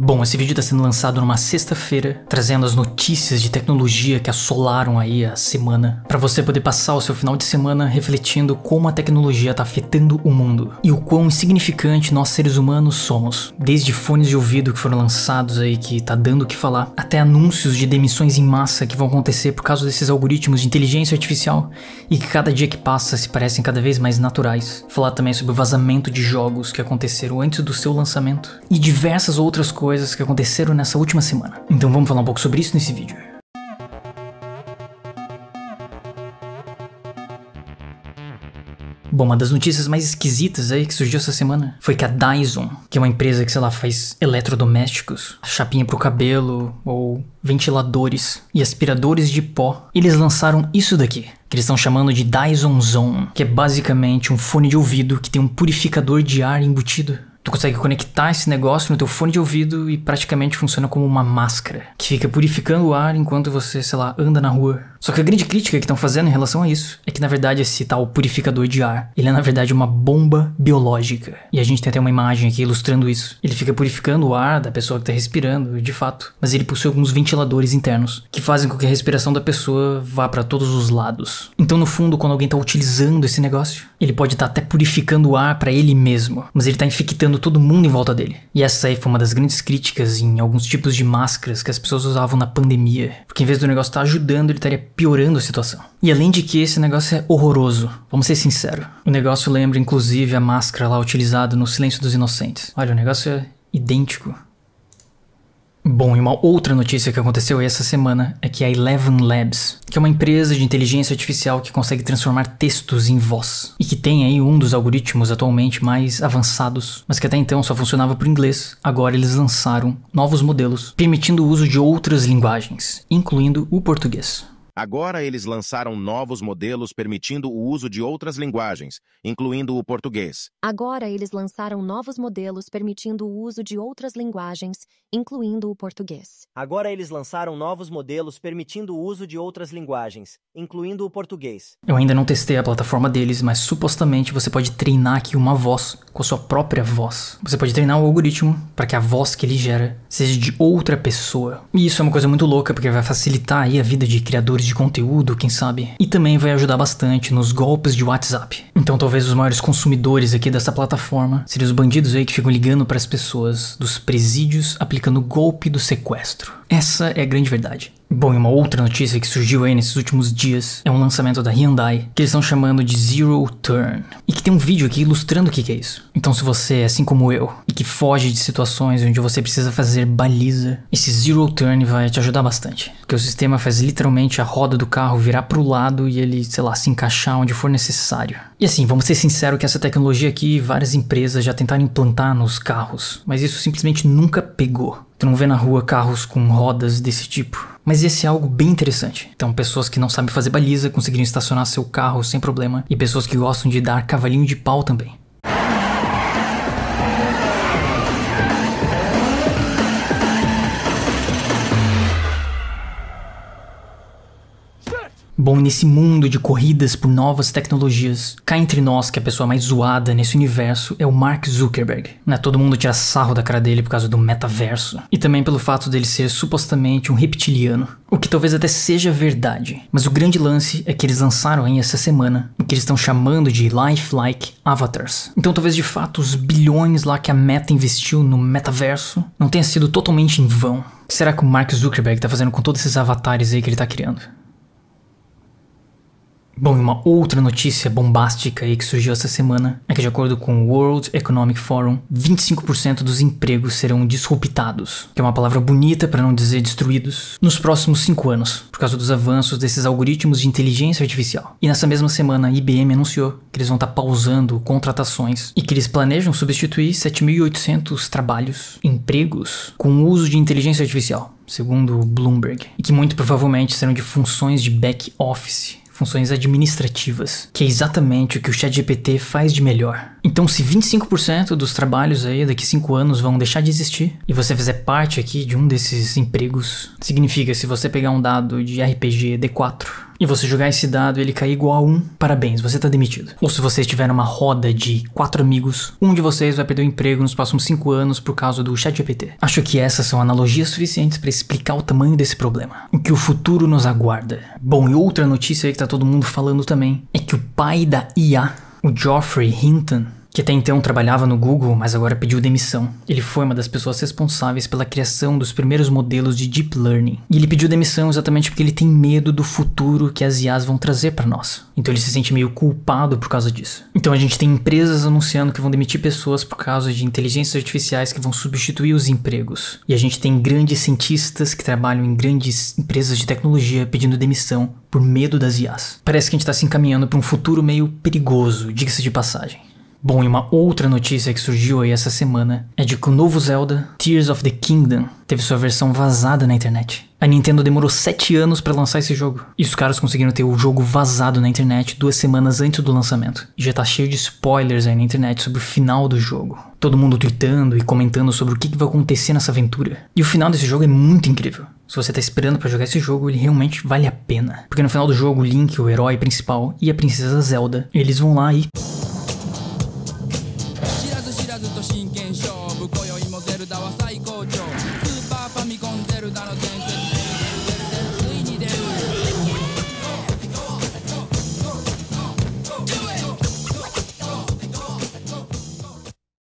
Bom, esse vídeo está sendo lançado numa sexta-feira, trazendo as notícias de tecnologia que assolaram aí a semana, para você poder passar o seu final de semana refletindo como a tecnologia está afetando o mundo e o quão insignificante nós seres humanos somos. Desde fones de ouvido que foram lançados aí que tá dando o que falar, até anúncios de demissões em massa que vão acontecer por causa desses algoritmos de inteligência artificial e que cada dia que passa se parecem cada vez mais naturais. Falar também sobre o vazamento de jogos que aconteceram antes do seu lançamento e diversas outras coisas coisas que aconteceram nessa última semana. Então vamos falar um pouco sobre isso nesse vídeo. Bom, uma das notícias mais esquisitas aí que surgiu essa semana foi que a Dyson, que é uma empresa que, sei lá, faz eletrodomésticos, chapinha pro cabelo ou ventiladores e aspiradores de pó, eles lançaram isso daqui, que eles estão chamando de Dyson Zone, que é basicamente um fone de ouvido que tem um purificador de ar embutido Tu consegue conectar esse negócio no teu fone de ouvido e praticamente funciona como uma máscara, que fica purificando o ar enquanto você, sei lá, anda na rua. Só que a grande crítica que estão fazendo em relação a isso é que na verdade esse tal purificador de ar, ele é na verdade uma bomba biológica. E a gente tem até uma imagem aqui ilustrando isso. Ele fica purificando o ar da pessoa que está respirando, de fato, mas ele possui alguns ventiladores internos que fazem com que a respiração da pessoa vá para todos os lados. Então no fundo, quando alguém está utilizando esse negócio, ele pode estar tá até purificando o ar para ele mesmo, mas ele está infectando todo mundo em volta dele. E essa aí foi uma das grandes críticas em alguns tipos de máscaras que as pessoas usavam na pandemia, porque em vez do negócio estar tá ajudando, ele estaria piorando a situação. E além de que esse negócio é horroroso, vamos ser sinceros. O negócio lembra inclusive a máscara lá utilizada no Silêncio dos Inocentes. Olha, o negócio é idêntico. Bom, e uma outra notícia que aconteceu essa semana é que a Eleven Labs, que é uma empresa de inteligência artificial que consegue transformar textos em voz e que tem aí um dos algoritmos atualmente mais avançados, mas que até então só funcionava para inglês, agora eles lançaram novos modelos permitindo o uso de outras linguagens, incluindo o português. Agora eles lançaram novos modelos permitindo o uso de outras linguagens, incluindo o português. Agora eles lançaram novos modelos permitindo o uso de outras linguagens, incluindo o português. Agora eles lançaram novos modelos permitindo o uso de outras linguagens, incluindo o português. Eu ainda não testei a plataforma deles, mas supostamente você pode treinar aqui uma voz com a sua própria voz. Você pode treinar o algoritmo para que a voz que ele gera seja de outra pessoa. E isso é uma coisa muito louca porque vai facilitar aí a vida de criadores de conteúdo, quem sabe, e também vai ajudar bastante nos golpes de WhatsApp. Então talvez os maiores consumidores aqui dessa plataforma seriam os bandidos aí que ficam ligando para as pessoas dos presídios aplicando golpe do sequestro. Essa é a grande verdade. Bom, e uma outra notícia que surgiu aí nesses últimos dias é um lançamento da Hyundai que eles estão chamando de Zero Turn e que tem um vídeo aqui ilustrando o que é isso. Então, se você é assim como eu e que foge de situações onde você precisa fazer baliza, esse Zero Turn vai te ajudar bastante, porque o sistema faz literalmente a roda do carro virar para o lado e ele, sei lá, se encaixar onde for necessário. E assim, vamos ser sinceros que essa tecnologia aqui várias empresas já tentaram implantar nos carros, mas isso simplesmente nunca pegou. Tu não vê na rua carros com rodas desse tipo. Mas esse é algo bem interessante. Então, pessoas que não sabem fazer baliza conseguiram estacionar seu carro sem problema, e pessoas que gostam de dar cavalinho de pau também. bom nesse mundo de corridas por novas tecnologias. Cá entre nós, que é a pessoa mais zoada nesse universo é o Mark Zuckerberg. Né? Todo mundo tira sarro da cara dele por causa do metaverso. E também pelo fato dele ser supostamente um reptiliano. O que talvez até seja verdade. Mas o grande lance é que eles lançaram aí essa semana o que eles estão chamando de lifelike avatars. Então talvez de fato os bilhões lá que a Meta investiu no metaverso não tenha sido totalmente em vão. O que será que o Mark Zuckerberg está fazendo com todos esses avatares aí que ele está criando? Bom, e uma outra notícia bombástica aí que surgiu essa semana é que, de acordo com o World Economic Forum, 25% dos empregos serão disruptados, que é uma palavra bonita para não dizer destruídos, nos próximos 5 anos, por causa dos avanços desses algoritmos de inteligência artificial. E nessa mesma semana, a IBM anunciou que eles vão estar tá pausando contratações e que eles planejam substituir 7.800 trabalhos, empregos, com o uso de inteligência artificial segundo Bloomberg, e que muito provavelmente serão de funções de back office, funções administrativas, que é exatamente o que o ChatGPT faz de melhor. Então, se 25% dos trabalhos aí daqui 5 anos vão deixar de existir e você fizer parte aqui de um desses empregos, significa se você pegar um dado de RPG D4 e você jogar esse dado ele cair igual a 1, parabéns, você tá demitido. Ou se você estiver numa roda de quatro amigos, um de vocês vai perder o emprego nos próximos 5 anos por causa do ChatGPT. Acho que essas são analogias suficientes para explicar o tamanho desse problema, o que o futuro nos aguarda. Bom, e outra notícia aí que tá todo mundo falando também é que o pai da IA, o Geoffrey Hinton, que até então trabalhava no Google, mas agora pediu demissão. Ele foi uma das pessoas responsáveis pela criação dos primeiros modelos de deep learning. E ele pediu demissão exatamente porque ele tem medo do futuro que as IAs vão trazer para nós. Então ele se sente meio culpado por causa disso. Então a gente tem empresas anunciando que vão demitir pessoas por causa de inteligências artificiais que vão substituir os empregos. E a gente tem grandes cientistas que trabalham em grandes empresas de tecnologia pedindo demissão por medo das IAs. Parece que a gente está se encaminhando para um futuro meio perigoso, diga-se de passagem. Bom, e uma outra notícia que surgiu aí essa semana é de que o novo Zelda, Tears of the Kingdom, teve sua versão vazada na internet. A Nintendo demorou 7 anos para lançar esse jogo. E os caras conseguiram ter o jogo vazado na internet duas semanas antes do lançamento. E já tá cheio de spoilers aí na internet sobre o final do jogo. Todo mundo tweetando e comentando sobre o que, que vai acontecer nessa aventura. E o final desse jogo é muito incrível. Se você tá esperando para jogar esse jogo, ele realmente vale a pena. Porque no final do jogo, o Link, o herói principal, e a princesa Zelda, eles vão lá e